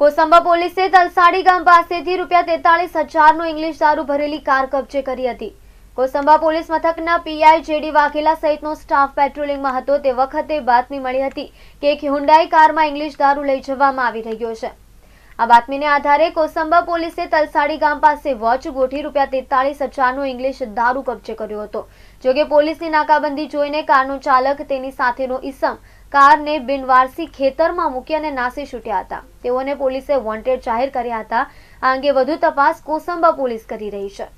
કોસંબા પોલીસે તલસાડી ગામ પાસેથી રૂપિયા તેતાલીસ હજારનું ઇંગ્લિશ દારૂ ભરેલી કાર કબજે કરી હતી કોસંબા પોલીસ મથકના પીઆઈ જેડી વાઘેલા સહિતનો સ્ટાફ પેટ્રોલિંગમાં હતો તે વખતે બાતમી મળી હતી કે એક હ્યુન્ડાઈ કારમાં ઇંગ્લિશ દારૂ લઈ જવામાં આવી રહ્યો છે આ બાતમીને આધારે કોસંબા પોલીસે તલસાડી ગામ પાસે વોચ ગોઠી રૂપિયા તેતાળીસ હજારનો ઇંગ્લિશ દારૂ કબજે કર્યો હતો જોકે પોલીસની નાકાબંધી જોઈને કારનો ચાલક તેની સાથેનો ઈસમ કારને બિનવારસી ખેતરમાં મૂકી અને નાસી છૂટ્યા હતા તેઓને પોલીસે વોન્ટેડ જાહેર કર્યા હતા આ અંગે વધુ તપાસ કોસંબા પોલીસ કરી રહી છે